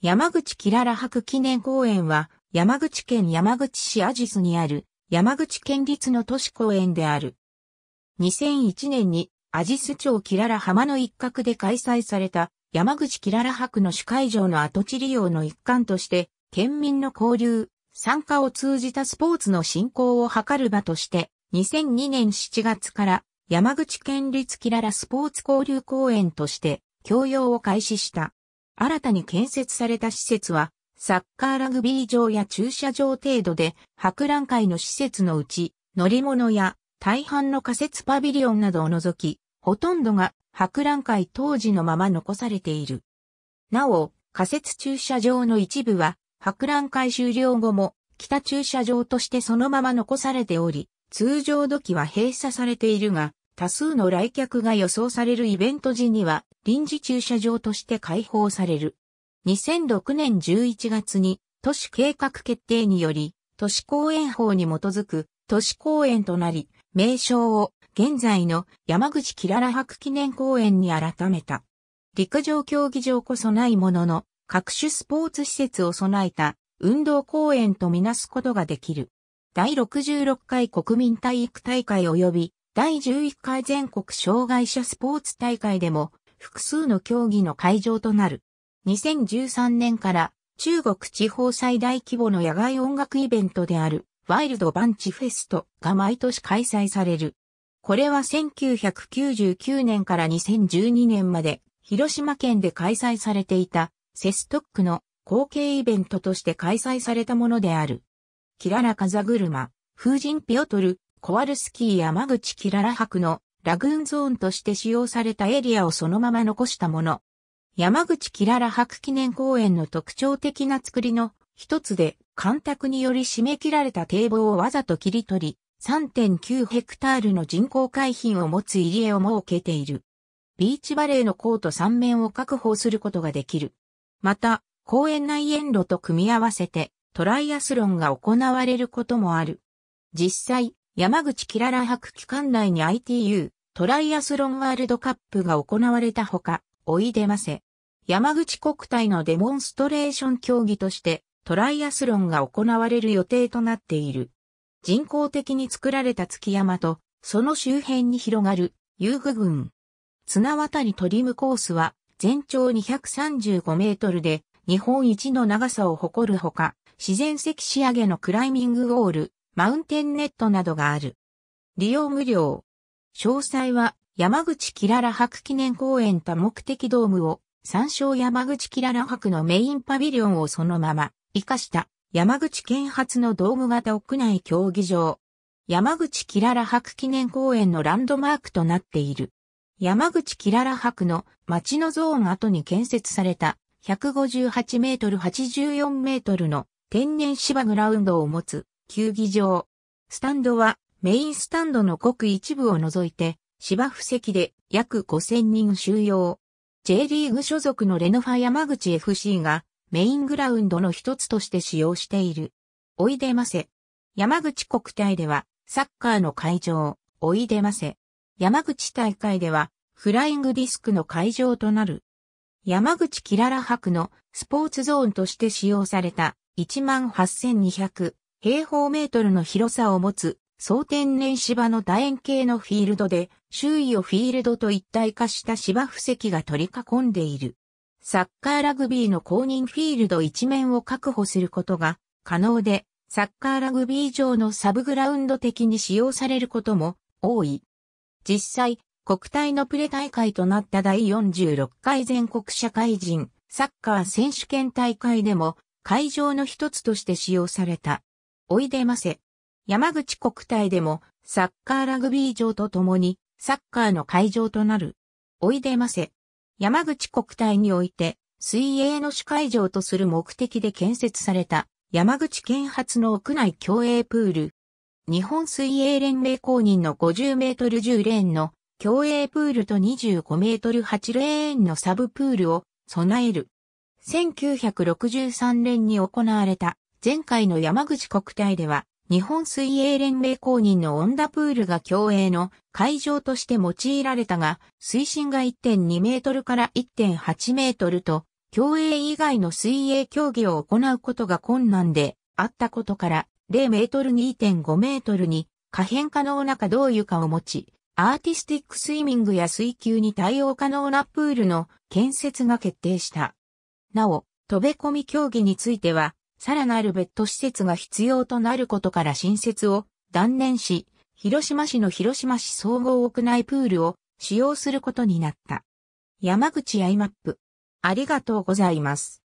山口キララ博記念公園は、山口県山口市アジスにある、山口県立の都市公園である。2001年に、アジス町キララ浜の一角で開催された、山口キララ博の主会場の跡地利用の一環として、県民の交流、参加を通じたスポーツの振興を図る場として、2002年7月から山口県立キララスポーツ交流公園として、共用を開始した。新たに建設された施設は、サッカーラグビー場や駐車場程度で、博覧会の施設のうち、乗り物や大半の仮設パビリオンなどを除き、ほとんどが博覧会当時のまま残されている。なお、仮設駐車場の一部は、博覧会終了後も、北駐車場としてそのまま残されており、通常時は閉鎖されているが、多数の来客が予想されるイベント時には臨時駐車場として開放される。2006年11月に都市計画決定により都市公園法に基づく都市公園となり、名称を現在の山口キララ博記念公園に改めた。陸上競技場こそないものの、各種スポーツ施設を備えた運動公園とみなすことができる。第66回国民体育大会及び第11回全国障害者スポーツ大会でも複数の競技の会場となる。2013年から中国地方最大規模の野外音楽イベントであるワイルドバンチフェストが毎年開催される。これは1999年から2012年まで広島県で開催されていたセストックの後継イベントとして開催されたものである。キララ・カザグルマ、風神ピオトル、コワルスキー山口キララ博のラグーンゾーンとして使用されたエリアをそのまま残したもの。山口キララ博記念公園の特徴的な作りの一つで、干拓により締め切られた堤防をわざと切り取り、3.9ヘクタールの人工海浜を持つ入り江を設けている。ビーチバレーのコート3面を確保することができる。また、公園内園路と組み合わせてトライアスロンが行われることもある。実際、山口キララ博期間内に ITU、トライアスロンワールドカップが行われたほか、おいでませ。山口国体のデモンストレーション競技として、トライアスロンが行われる予定となっている。人工的に作られた月山と、その周辺に広がる遊具群。綱渡りトリムコースは全長235メートルで日本一の長さを誇るほか、自然石仕上げのクライミングウォール、マウンテンネットなどがある。利用無料。詳細は山口キララ博記念公園多目的ドームを参照山口キララ博のメインパビリオンをそのまま活かした山口県発のドーム型屋内競技場。山口キララ博記念公園のランドマークとなっている。山口キララ博の町のゾーン後に建設された158メートル84メートルの天然芝グラウンドを持つ球技場。スタンドはメインスタンドのごく一部を除いて芝生席で約5000人収容。J リーグ所属のレノファ山口 FC がメイングラウンドの一つとして使用している。おいでませ。山口国体ではサッカーの会場、おいでませ。山口大会ではフライングディスクの会場となる。山口キララ博のスポーツゾーンとして使用された18200平方メートルの広さを持つ、総天然芝の楕円形のフィールドで、周囲をフィールドと一体化した芝布石が取り囲んでいる。サッカーラグビーの公認フィールド一面を確保することが可能で、サッカーラグビー場のサブグラウンド的に使用されることも多い。実際、国体のプレ大会となった第46回全国社会人サッカー選手権大会でも会場の一つとして使用された。おいでませ。山口国体でもサッカーラグビー場とともにサッカーの会場となる。おいでませ。山口国体において水泳の主会場とする目的で建設された山口県発の屋内競泳プール。日本水泳連盟公認の50メートル10レーンの競泳プールと25メートル8レーンのサブプールを備える。1963年に行われた前回の山口国体では、日本水泳連盟公認のオンダプールが競泳の会場として用いられたが、水深が1.2メートルから1.8メートルと、競泳以外の水泳競技を行うことが困難であったことから、0メートル2.5メートルに可変可能なかどいうかを持ち、アーティスティックスイミングや水球に対応可能なプールの建設が決定した。なお、飛べ込み競技については、さらなる別途施設が必要となることから新設を断念し、広島市の広島市総合屋内プールを使用することになった。山口アイマップ。ありがとうございます。